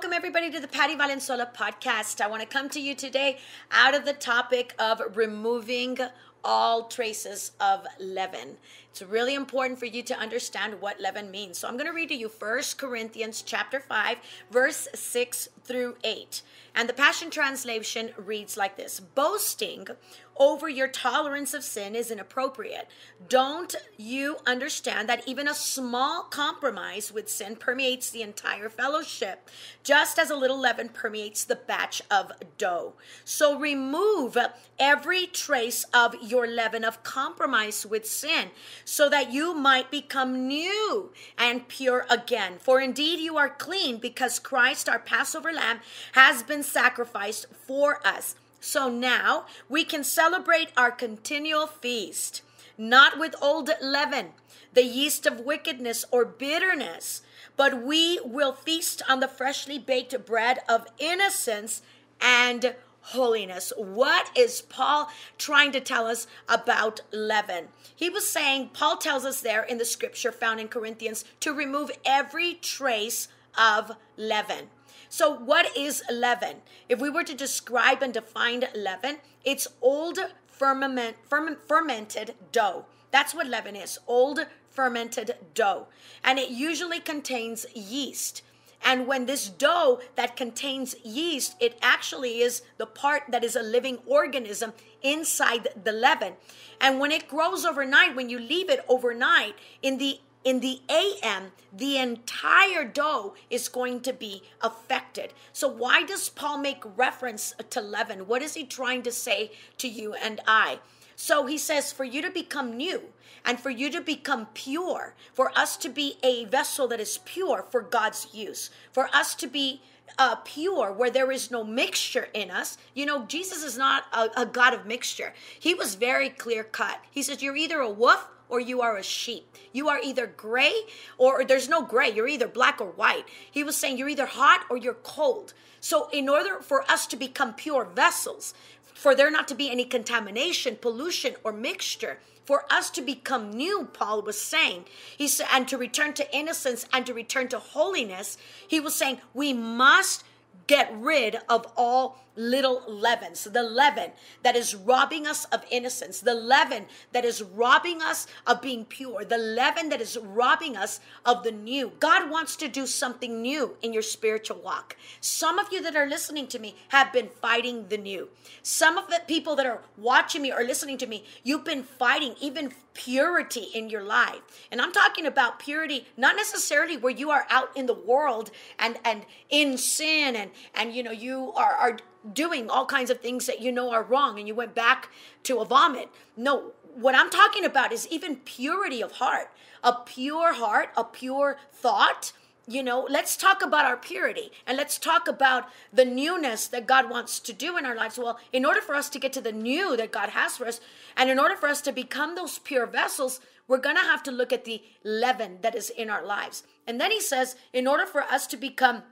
welcome everybody to the Patty Valenzuela podcast. I want to come to you today out of the topic of removing all traces of leaven. It's really important for you to understand what leaven means. So I'm going to read to you First Corinthians chapter 5 verse 6 through 8. And the Passion Translation reads like this: Boasting over your tolerance of sin is inappropriate. Don't you understand that even a small compromise with sin permeates the entire fellowship, just as a little leaven permeates the batch of dough? So remove every trace of your leaven of compromise with sin, so that you might become new and pure again. For indeed you are clean because Christ, our Passover lamb, has been sacrificed for us. So now we can celebrate our continual feast, not with old leaven, the yeast of wickedness or bitterness, but we will feast on the freshly baked bread of innocence and holiness. What is Paul trying to tell us about leaven? He was saying, Paul tells us there in the scripture found in Corinthians to remove every trace of leaven. So, what is leaven? If we were to describe and define leaven, it's old firmament, fermented dough. That's what leaven is old fermented dough. And it usually contains yeast. And when this dough that contains yeast, it actually is the part that is a living organism inside the leaven. And when it grows overnight, when you leave it overnight, in the in the AM, the entire dough is going to be affected. So, why does Paul make reference to leaven? What is he trying to say to you and I? So, he says, for you to become new and for you to become pure, for us to be a vessel that is pure for God's use, for us to be uh, pure, where there is no mixture in us. You know, Jesus is not a, a God of mixture. He was very clear cut. He says, You're either a wolf or you are a sheep. You are either gray or, or there's no gray. You're either black or white. He was saying, You're either hot or you're cold. So, in order for us to become pure vessels, for there not to be any contamination, pollution, or mixture, for us to become new, Paul was saying. He said, and to return to innocence and to return to holiness, he was saying we must get rid of all little leavens, the leaven that is robbing us of innocence, the leaven that is robbing us of being pure, the leaven that is robbing us of the new. God wants to do something new in your spiritual walk. Some of you that are listening to me have been fighting the new. Some of the people that are watching me or listening to me, you've been fighting even purity in your life. And I'm talking about purity, not necessarily where you are out in the world and and in sin and and you know you are are doing all kinds of things that you know are wrong and you went back to a vomit. No, what I'm talking about is even purity of heart, a pure heart, a pure thought. You know, let's talk about our purity and let's talk about the newness that God wants to do in our lives. Well, in order for us to get to the new that God has for us, and in order for us to become those pure vessels, we're going to have to look at the leaven that is in our lives. And then he says, in order for us to become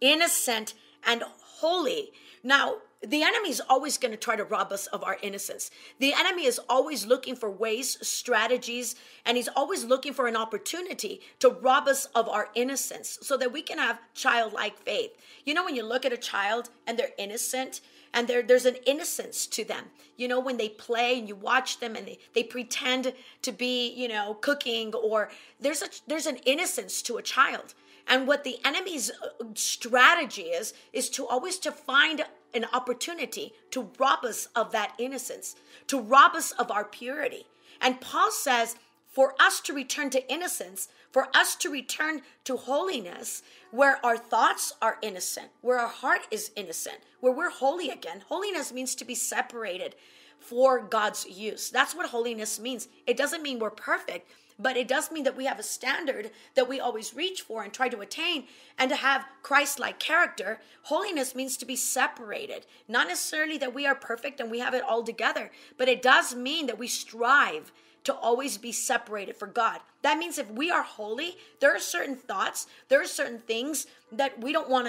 innocent and holy, now, the enemy is always going to try to rob us of our innocence. The enemy is always looking for ways, strategies, and he's always looking for an opportunity to rob us of our innocence so that we can have childlike faith. You know, when you look at a child and they're innocent, and there, there's an innocence to them. You know, when they play and you watch them and they, they pretend to be, you know, cooking or there's a there's an innocence to a child. And what the enemy's uh, strategy is, is to always to find an opportunity to rob us of that innocence, to rob us of our purity. And Paul says, for us to return to innocence, for us to return to holiness, where our thoughts are innocent, where our heart is innocent, where we're holy again. Holiness means to be separated for God's use. That's what holiness means. It doesn't mean we're perfect, but it does mean that we have a standard that we always reach for and try to attain and to have Christ like character. Holiness means to be separated, not necessarily that we are perfect and we have it all together, but it does mean that we strive to always be separated for God. That means if we are holy, there are certain thoughts, there are certain things that we don't want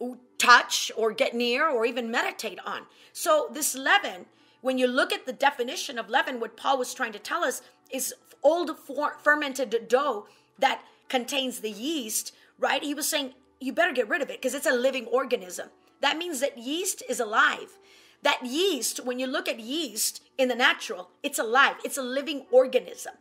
to touch or get near or even meditate on. So this leaven when you look at the definition of leaven, what Paul was trying to tell us is old for- fermented dough that contains the yeast, right? He was saying you better get rid of it because it's a living organism. That means that yeast is alive. That yeast, when you look at yeast in the natural, it's alive, it's a living organism.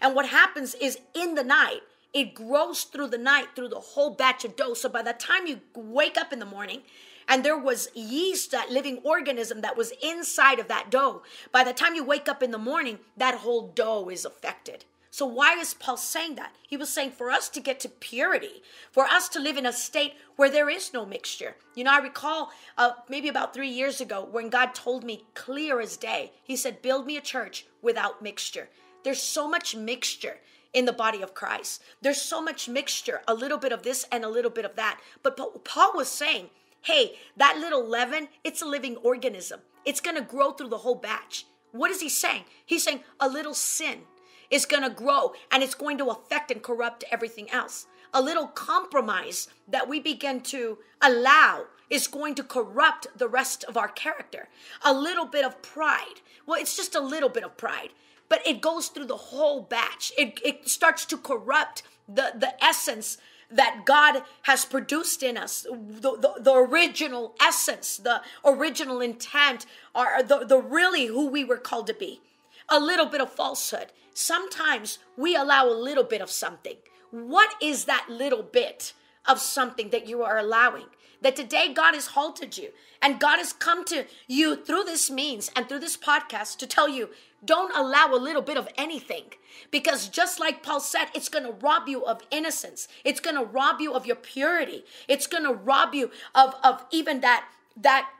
And what happens is in the night, it grows through the night through the whole batch of dough. So by the time you wake up in the morning, and there was yeast, that living organism that was inside of that dough. By the time you wake up in the morning, that whole dough is affected. So, why is Paul saying that? He was saying for us to get to purity, for us to live in a state where there is no mixture. You know, I recall uh, maybe about three years ago when God told me clear as day, He said, Build me a church without mixture. There's so much mixture in the body of Christ, there's so much mixture, a little bit of this and a little bit of that. But Paul was saying, Hey, that little leaven, it's a living organism. It's going to grow through the whole batch. What is he saying? He's saying a little sin is going to grow and it's going to affect and corrupt everything else. A little compromise that we begin to allow is going to corrupt the rest of our character. A little bit of pride. Well, it's just a little bit of pride, but it goes through the whole batch. It, it starts to corrupt the, the essence that God has produced in us, the, the, the original essence, the original intent, are the, the really who we were called to be. A little bit of falsehood. Sometimes we allow a little bit of something. What is that little bit? of something that you are allowing. That today God has halted you and God has come to you through this means and through this podcast to tell you don't allow a little bit of anything because just like Paul said, it's going to rob you of innocence. It's going to rob you of your purity. It's going to rob you of, of even that, that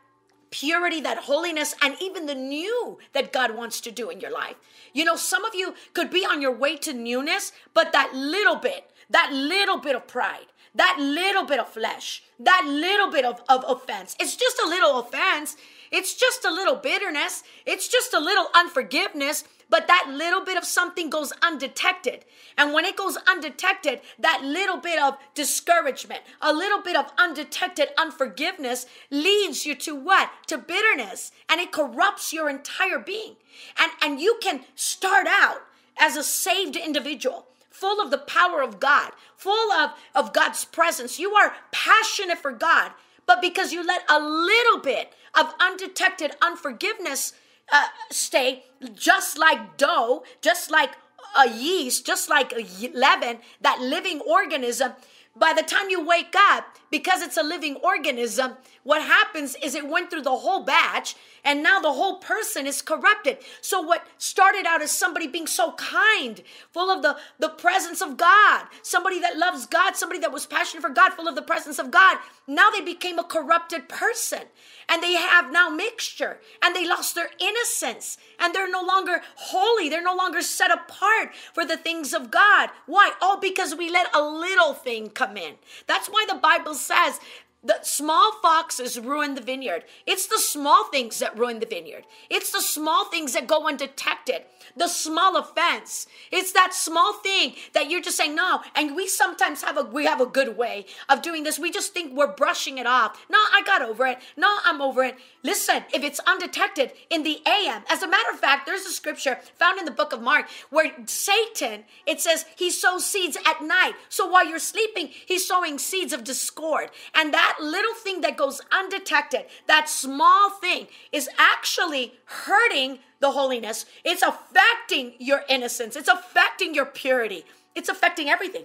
purity, that holiness, and even the new that God wants to do in your life. You know, some of you could be on your way to newness, but that little bit, that little bit of pride, that little bit of flesh, that little bit of, of offense. It's just a little offense. It's just a little bitterness. It's just a little unforgiveness. But that little bit of something goes undetected. And when it goes undetected, that little bit of discouragement, a little bit of undetected unforgiveness leads you to what? To bitterness. And it corrupts your entire being. And, and you can start out as a saved individual full of the power of God, full of, of God's presence. You are passionate for God, but because you let a little bit of undetected unforgiveness uh, stay, just like dough, just like a yeast, just like a leaven, that living organism, by the time you wake up, because it's a living organism, what happens is it went through the whole batch and now the whole person is corrupted. So what started out as somebody being so kind, full of the, the presence of God, somebody that loves God, somebody that was passionate for God, full of the presence of God, now they became a corrupted person and they have now mixture and they lost their innocence and they're no longer holy. They're no longer set apart for the things of God. Why? All because we let a little thing come in. That's why the Bible says the small foxes ruin the vineyard. It's the small things that ruin the vineyard. It's the small things that go undetected. The small offense. It's that small thing that you're just saying no. And we sometimes have a we have a good way of doing this. We just think we're brushing it off. No, I got over it. No, I'm over it. Listen, if it's undetected in the AM, as a matter of fact, there's a scripture found in the book of Mark where Satan, it says he sows seeds at night. So while you're sleeping, he's sowing seeds of discord. And that that little thing that goes undetected, that small thing, is actually hurting the holiness. It's affecting your innocence. It's affecting your purity. It's affecting everything.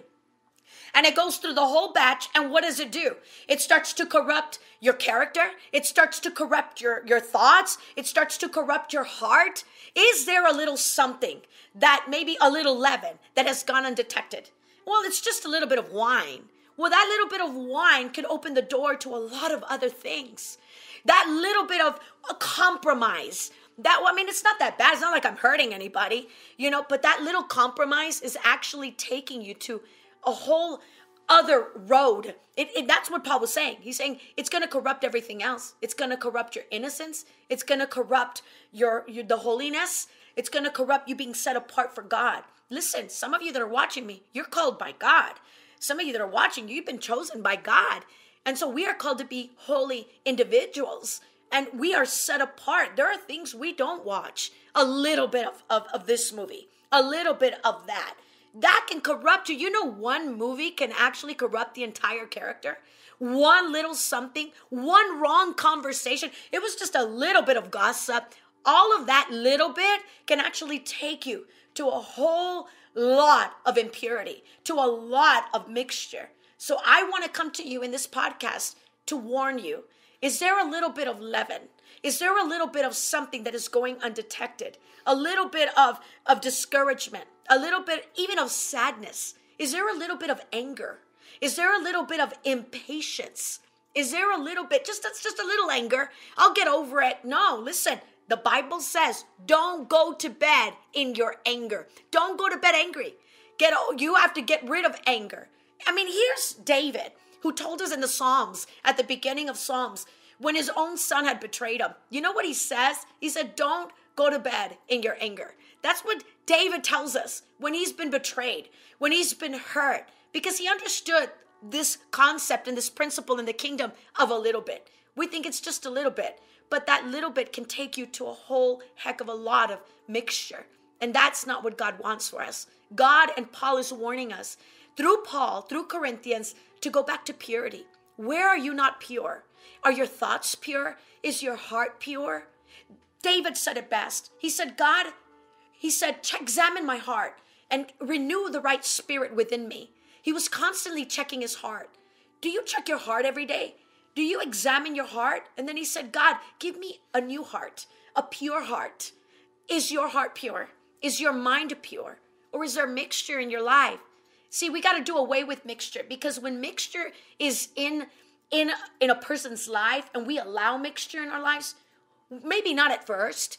And it goes through the whole batch. And what does it do? It starts to corrupt your character. It starts to corrupt your, your thoughts. It starts to corrupt your heart. Is there a little something that maybe a little leaven that has gone undetected? Well, it's just a little bit of wine. Well, that little bit of wine can open the door to a lot of other things. That little bit of a compromise. That I mean, it's not that bad. It's not like I'm hurting anybody, you know, but that little compromise is actually taking you to a whole other road. It, it, that's what Paul was saying. He's saying it's going to corrupt everything else. It's going to corrupt your innocence. It's going to corrupt your, your the holiness. It's going to corrupt you being set apart for God. Listen, some of you that are watching me, you're called by God. Some of you that are watching, you've been chosen by God. And so we are called to be holy individuals and we are set apart. There are things we don't watch. A little bit of, of, of this movie, a little bit of that. That can corrupt you. You know, one movie can actually corrupt the entire character. One little something, one wrong conversation. It was just a little bit of gossip. All of that little bit can actually take you to a whole lot of impurity, to a lot of mixture. So I want to come to you in this podcast to warn you is there a little bit of leaven? Is there a little bit of something that is going undetected? A little bit of, of discouragement, a little bit even of sadness? Is there a little bit of anger? Is there a little bit of impatience? Is there a little bit, just that's just a little anger? I'll get over it. No, listen, the Bible says, don't go to bed in your anger. Don't go to bed angry. Get you have to get rid of anger. I mean, here's David who told us in the Psalms at the beginning of Psalms when his own son had betrayed him. You know what he says? He said, "Don't go to bed in your anger." That's what David tells us when he's been betrayed, when he's been hurt, because he understood this concept and this principle in the kingdom of a little bit. We think it's just a little bit but that little bit can take you to a whole heck of a lot of mixture. And that's not what God wants for us. God and Paul is warning us through Paul, through Corinthians, to go back to purity. Where are you not pure? Are your thoughts pure? Is your heart pure? David said it best. He said, God, he said, examine my heart and renew the right spirit within me. He was constantly checking his heart. Do you check your heart every day? Do you examine your heart? And then he said, God, give me a new heart, a pure heart. Is your heart pure? Is your mind pure? Or is there mixture in your life? See, we got to do away with mixture because when mixture is in in in a person's life and we allow mixture in our lives, maybe not at first,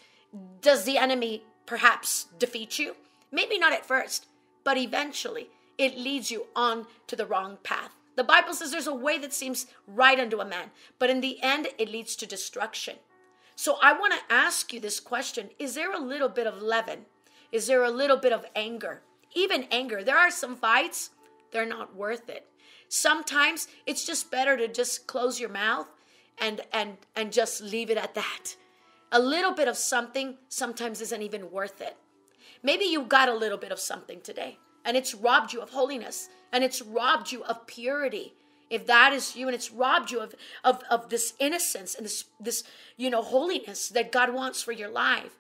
does the enemy perhaps defeat you? Maybe not at first, but eventually it leads you on to the wrong path. The Bible says there's a way that seems right unto a man, but in the end, it leads to destruction. So I want to ask you this question Is there a little bit of leaven? Is there a little bit of anger? Even anger. There are some fights, they're not worth it. Sometimes it's just better to just close your mouth and and and just leave it at that. A little bit of something sometimes isn't even worth it. Maybe you got a little bit of something today and it's robbed you of holiness and it's robbed you of purity if that is you and it's robbed you of of, of this innocence and this this you know holiness that god wants for your life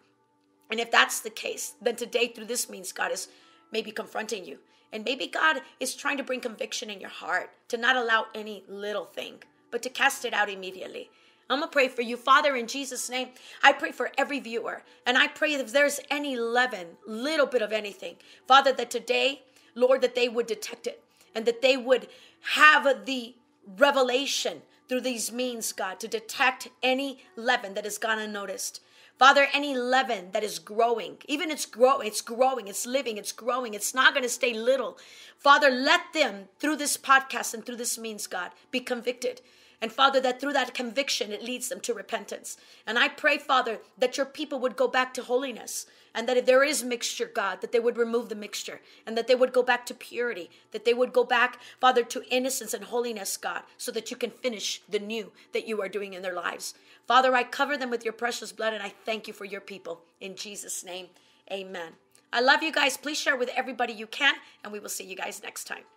and if that's the case then today through this means god is maybe confronting you and maybe god is trying to bring conviction in your heart to not allow any little thing but to cast it out immediately I'm going to pray for you. Father, in Jesus' name, I pray for every viewer. And I pray if there's any leaven, little bit of anything, Father, that today, Lord, that they would detect it and that they would have the revelation through these means, God, to detect any leaven that has gone unnoticed. Father, any leaven that is growing, even it's growing, it's growing, it's living, it's growing, it's not going to stay little. Father, let them through this podcast and through this means, God, be convicted and Father, that through that conviction, it leads them to repentance. And I pray, Father, that your people would go back to holiness. And that if there is mixture, God, that they would remove the mixture. And that they would go back to purity. That they would go back, Father, to innocence and holiness, God, so that you can finish the new that you are doing in their lives. Father, I cover them with your precious blood. And I thank you for your people. In Jesus' name, amen. I love you guys. Please share with everybody you can. And we will see you guys next time.